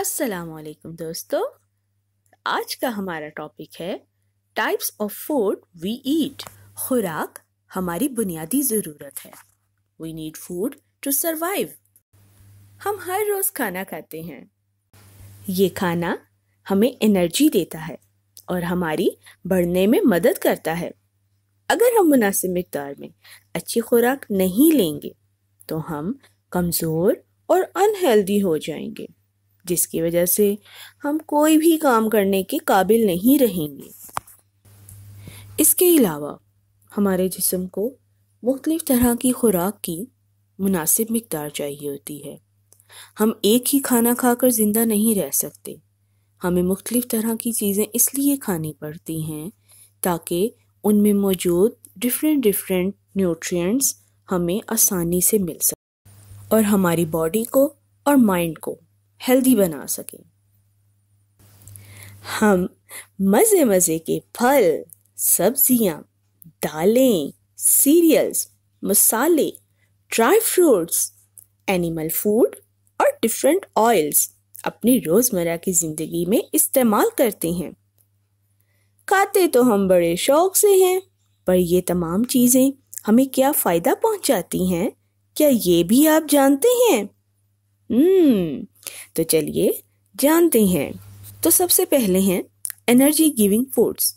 अस्सलाम दोस्तों आज का हमारा टॉपिक है types of food we eat खुराक हमारी बुनियादी ज़रूरत है we need food to survive हम हर रोज़ खाना खाते हैं ये खाना हमें एनर्जी देता है और हमारी बढ़ने में मदद करता है अगर हम मुनासिब मकदार में अच्छी खुराक नहीं लेंगे तो हम कमज़ोर और अनहेल्दी हो जाएंगे जिसकी वजह से हम कोई भी काम करने के काबिल नहीं रहेंगे इसके अलावा हमारे जिसम को मुख्तलिफ़ तरह की खुराक की मुनासिब मकदार चाहिए होती है हम एक ही खाना खाकर ज़िंदा नहीं रह सकते हमें मुख्तलिफ़ तरह की चीज़ें इसलिए खानी पड़ती हैं ताकि उनमें मौजूद डिफरेंट डिफरेंट न्यूट्रिएंट्स हमें आसानी से मिल सके और हमारी बॉडी को और माइंड को हेल्दी बना सकें हम मज़े मज़े के फल सब्जियां, दालें सीरियल्स मसाले ड्राई फ्रूट्स एनिमल फूड और डिफरेंट ऑयल्स अपनी रोज़मर्रा की ज़िंदगी में इस्तेमाल करते हैं खाते तो हम बड़े शौक से हैं पर ये तमाम चीज़ें हमें क्या फ़ायदा पहुंचाती हैं क्या ये भी आप जानते हैं हम्म तो चलिए जानते हैं तो सबसे पहले हैं एनर्जी गिविंग फूड्स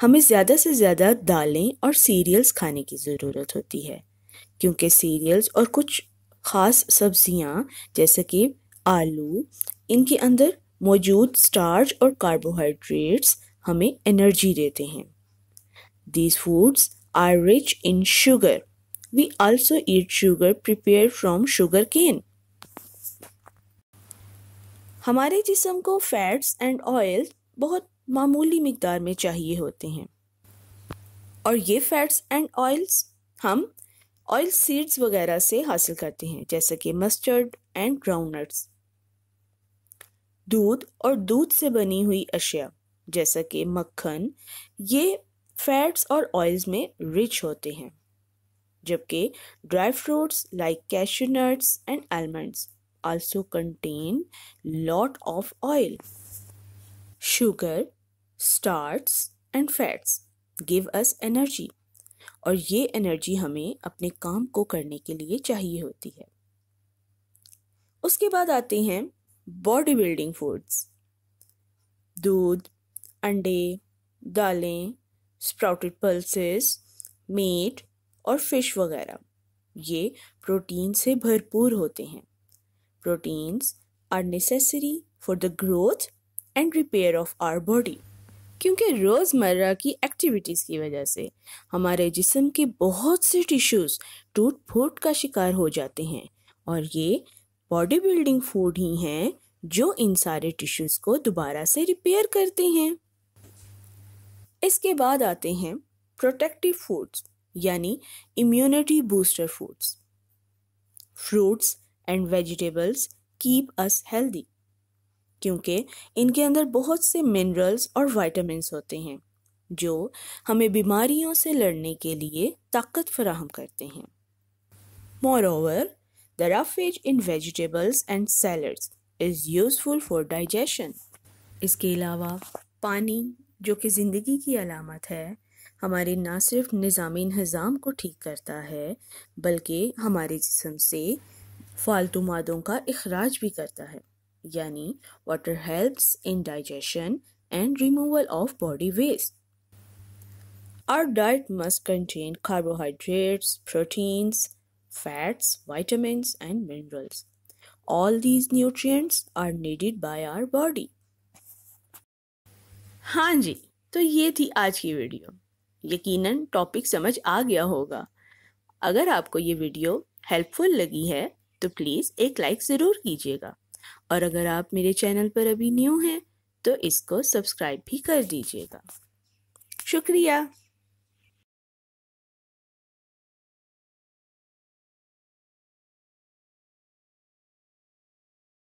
हमें ज़्यादा से ज़्यादा दालें और सीरियल्स खाने की ज़रूरत होती है क्योंकि सीरियल्स और कुछ ख़ास सब्जियां जैसे कि आलू इनके अंदर मौजूद स्टार्च और कार्बोहाइड्रेट्स हमें एनर्जी देते हैं these foods are rich in sugar We also eat sugar prepared from sugar cane. हमारे जिसम को फैट्स एंड ऑयल बहुत मामूली मकदार में चाहिए होते हैं और ये फैट्स एंड ऑयल्स हम ऑयल सीड्स वगैरह से हासिल करते हैं जैसे कि मस्टर्ड एंड ग्राउंडनट्स दूध और दूध से बनी हुई अशिया जैसा कि मक्खन ये फैट्स और ऑयल्स में रिच होते हैं जबकि dry fruits like cashew nuts and almonds also contain lot of oil sugar starch and fats give us energy और ये एनर्जी हमें अपने काम को करने के लिए चाहिए होती है उसके बाद आते हैं बॉडी बिल्डिंग फूड्स दूध अंडे दालें स्प्राउटेड पल्सेस मीट और फिश वगैरह ये प्रोटीन से भरपूर होते हैं proteins are necessary for the growth and repair of our body क्योंकि रोज़मर्रा की एक्टिविटीज़ की वजह से हमारे जिसम के बहुत से टिश्यूज़ टूट फूट का शिकार हो जाते हैं और ये बॉडी बिल्डिंग फूड ही हैं जो इन सारे टिश्यूज़ को दोबारा से रिपेयर करते हैं इसके बाद आते हैं प्रोटेक्टिव फूड्स यानी immunity booster foods fruits and vegetables keep us healthy क्योंकि इनके अंदर बहुत से मिनरल्स और वाइटामस होते हैं जो हमें बीमारियों से लड़ने के लिए ताकत फराहम करते हैं moreover the roughage in vegetables and salads is useful for digestion इसके अलावा पानी जो कि ज़िंदगी की अलामत है हमारे ना सिर्फ निज़ाम हज़ाम को ठीक करता है बल्कि हमारे जिसम से फालतू मादों का अखराज भी करता है यानी water helps in digestion and removal of body waste our diet must contain carbohydrates proteins fats vitamin and minerals all these nutrients are needed by our body हाँ जी तो ये थी आज की वीडियो यकीनन टॉपिक समझ आ गया होगा अगर आपको ये वीडियो हेल्पफुल लगी है तो प्लीज़ एक लाइक ज़रूर कीजिएगा और अगर आप मेरे चैनल पर अभी न्यू हैं तो इसको सब्सक्राइब भी कर दीजिएगा शुक्रिया